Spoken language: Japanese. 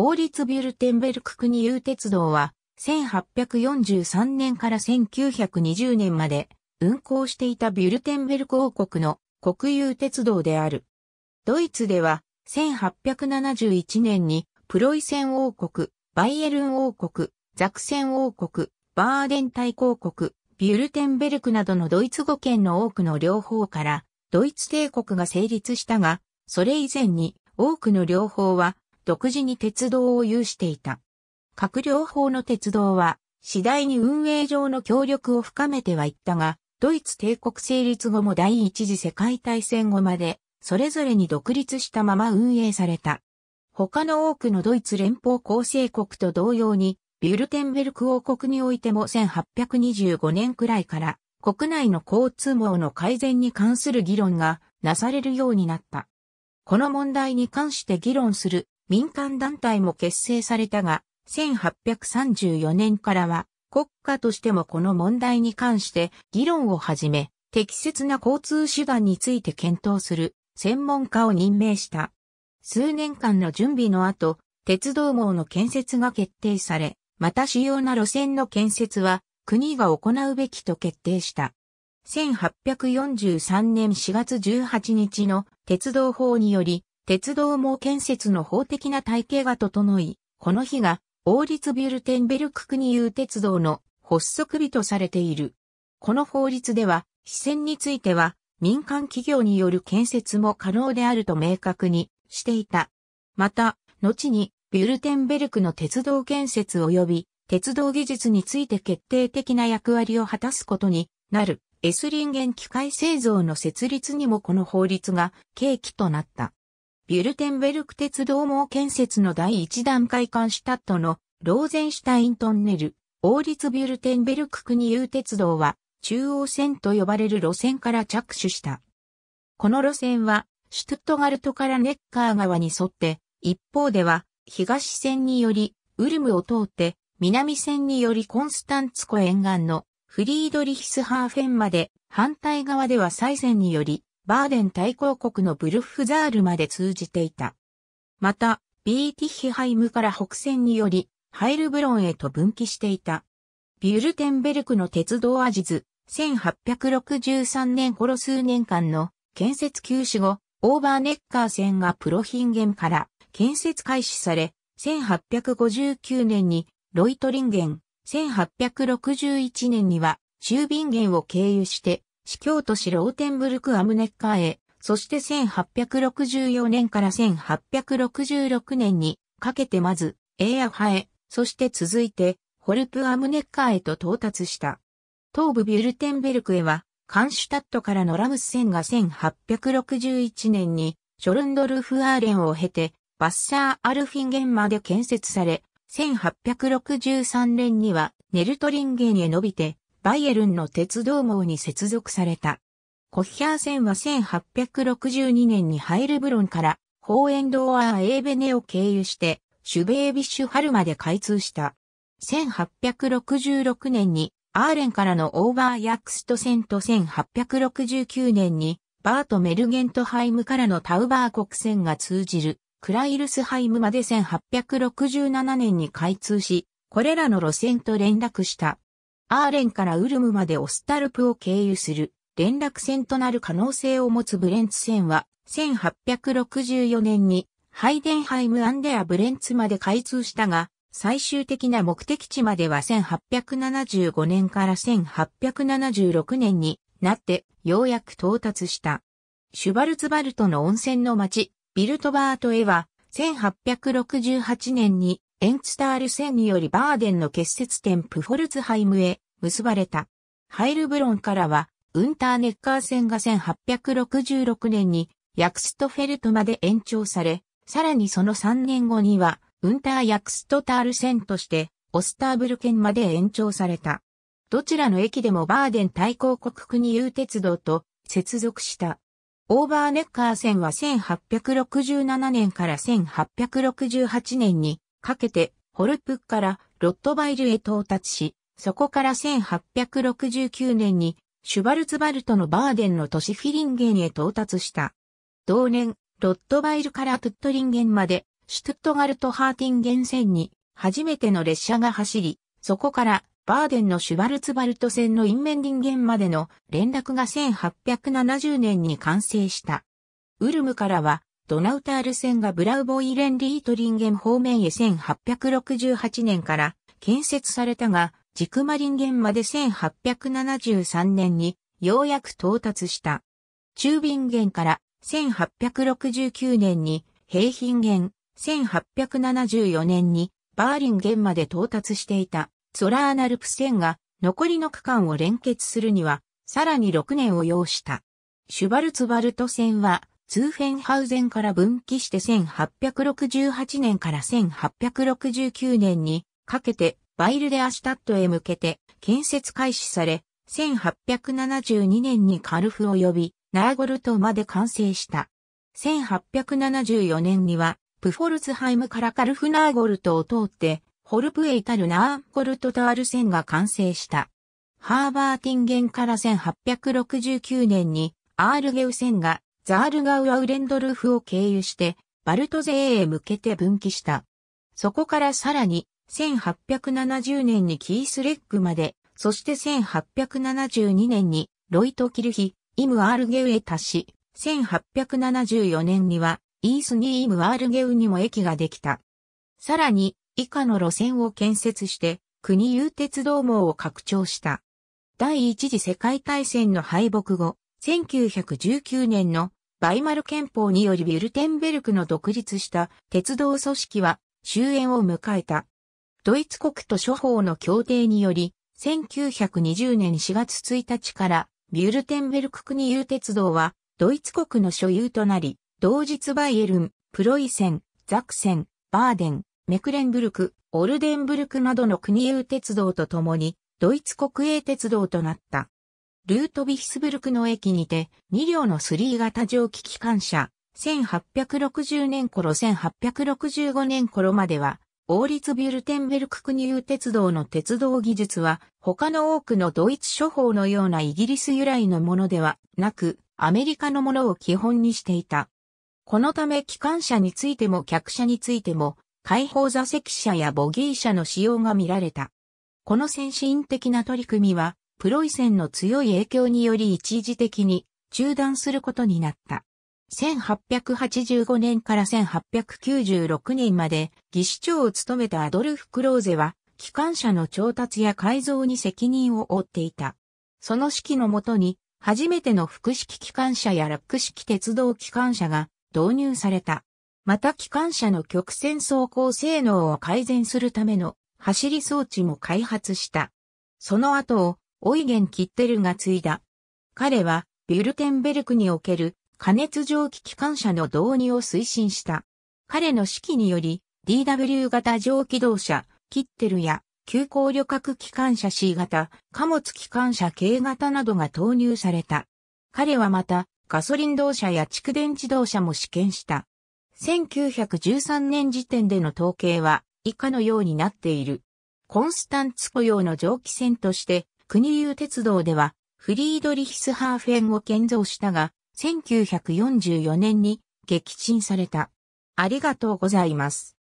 王立ビュルテンベルク国有鉄道は、1843年から1920年まで運行していたビュルテンベルク王国の国有鉄道である。ドイツでは1871年にプロイセン王国、バイエルン王国、ザクセン王国、バーデン大公国、ビュルテンベルクなどのドイツ語圏の多くの両方からドイツ帝国が成立したが、それ以前に多くの両方は独自に鉄道を有していた。閣僚法の鉄道は、次第に運営上の協力を深めてはいったが、ドイツ帝国成立後も第一次世界大戦後まで、それぞれに独立したまま運営された。他の多くのドイツ連邦構成国と同様に、ビュルテンベルク王国においても1825年くらいから、国内の交通網の改善に関する議論がなされるようになった。この問題に関して議論する民間団体も結成されたが、1834年からは国家としてもこの問題に関して議論を始め、適切な交通手段について検討する専門家を任命した。数年間の準備の後、鉄道網の建設が決定され、また主要な路線の建設は国が行うべきと決定した。1843年4月18日の鉄道法により、鉄道網建設の法的な体系が整い、この日が王立ビュルテンベルク国有鉄道の発足日とされている。この法律では、支線については民間企業による建設も可能であると明確にしていた。また、後にビュルテンベルクの鉄道建設及び鉄道技術について決定的な役割を果たすことになるエスリンゲン機械製造の設立にもこの法律が契機となった。ビュルテンベルク鉄道網建設の第一段階間シュタットのローゼンシュタイントンネル、王立ビュルテンベルク国有鉄道は中央線と呼ばれる路線から着手した。この路線はシュトゥットガルトからネッカー川に沿って、一方では東線によりウルムを通って南線によりコンスタンツ湖沿岸のフリードリヒスハーフェンまで、反対側では再線によりバーデン大公国のブルッフザールまで通じていた。また、ビーティヒハイムから北線により、ハイルブロンへと分岐していた。ビュルテンベルクの鉄道アジズ、1863年頃数年間の建設休止後、オーバーネッカー線がプロヒンゲンから建設開始され、1859年にロイトリンゲン、1861年にはシュービンゲンを経由して司教都市ローテンブルク・アムネッカーへ、そして1864年から1866年にかけてまず、エーアハへ、そして続いて、ホルプ・アムネッカーへと到達した。東部ビュルテンベルクへは、カンシュタットからのラムス線が1861年に、ショルンドルフ・アーレンを経て、バッサー・アルフィンゲンまで建設され、1863年にはネルトリンゲンへ伸びて、バイエルンの鉄道網に接続された。コッヒャー線は1862年にハイルブロンからホーエンドアー・エーベネを経由して、シュベービッシュ春まで開通した。1866年にアーレンからのオーバーヤックスト線と1869年にバート・メルゲントハイムからのタウバー国線が通じるクライルスハイムまで1867年に開通し、これらの路線と連絡した。アーレンからウルムまでオスタルプを経由する連絡船となる可能性を持つブレンツ船は1864年にハイデンハイムアンデアブレンツまで開通したが最終的な目的地までは1875年から1876年になってようやく到達した。シュバルツバルトの温泉の町ビルトバートへは1868年にエンツタール線によりバーデンの結節点プフォルツハイムへ結ばれた。ハイルブロンからは、ウンターネッカー線が1866年にヤクストフェルトまで延長され、さらにその3年後には、ウンターヤクストタール線として、オスターブル県まで延長された。どちらの駅でもバーデン対抗国国有鉄道と接続した。オーバーネッカー線は1867年から1868年にかけて、ホルプからロットバイルへ到達し、そこから1869年にシュバルツバルトのバーデンの都市フィリンゲンへ到達した。同年、ロットバイルからトゥットリンゲンまで、シュトゥットガルト・ハーティンゲン線に初めての列車が走り、そこからバーデンのシュバルツバルト線のインメンディンゲンまでの連絡が1870年に完成した。ウルムからはドナウタール線がブラウボイレンリートリンゲン方面へ1868年から建設されたが、ジクマリンゲンまで1873年にようやく到達した。中ゲンから1869年に平品ン、1874年にバーリンゲンまで到達していたソラーナルプ線が残りの区間を連結するにはさらに6年を要した。シュバルツバルト線はツーフェンハウゼンから分岐して1868年から1869年にかけてバイルデアシュタットへ向けて建設開始され、1872年にカルフを呼び、ナーゴルトまで完成した。1874年には、プフォルツハイムからカルフナーゴルトを通って、ホルプへ至るナーゴルトタール線が完成した。ハーバーティンゲンから1869年にアールゲウ線がザールガウアウレンドルフを経由して、バルト勢へ向けて分岐した。そこからさらに、1870年にキースレッグまで、そして1872年にロイト・キルヒ、イム・アールゲウへ達し、1874年にはイースニー・イム・アールゲウにも駅ができた。さらに、以下の路線を建設して、国有鉄道網を拡張した。第一次世界大戦の敗北後、1919年のバイマル憲法によりビュルテンベルクの独立した鉄道組織は終焉を迎えた。ドイツ国と諸法の協定により、1920年4月1日からビュルテンベルク国有鉄道はドイツ国の所有となり、同日バイエルン、プロイセン、ザクセン、バーデン、メクレンブルク、オルデンブルクなどの国有鉄道とともに、ドイツ国営鉄道となった。ルートヴィヒスブルクの駅にて、2両の3型蒸気機関車、1860年頃1865年頃までは、王立ビュルテンベルク国有鉄道の鉄道技術は、他の多くのドイツ諸法のようなイギリス由来のものではなく、アメリカのものを基本にしていた。このため機関車についても客車についても、開放座席車やボギー車の使用が見られた。この先進的な取り組みは、プロイセンの強い影響により一時的に中断することになった。1885年から1896年まで技師長を務めたアドルフ・クローゼは、機関車の調達や改造に責任を負っていた。その指揮のもとに、初めての複式機関車やラック式鉄道機関車が導入された。また機関車の曲線走行性能を改善するための走り装置も開発した。その後をオイゲン・キッテルが継いだ。彼は、ビュルテンベルクにおける加熱蒸気機関車の導入を推進した。彼の指揮により、DW 型蒸気動車、キッテルや、急行旅客機関車 C 型、貨物機関車 K 型などが投入された。彼はまた、ガソリン動車や蓄電池動車も試験した。1913年時点での統計は以下のようになっている。コンスタンツ雇用の蒸気船として国有鉄道では、フリードリヒスハーフェンを建造したが、1944年に撃沈された。ありがとうございます。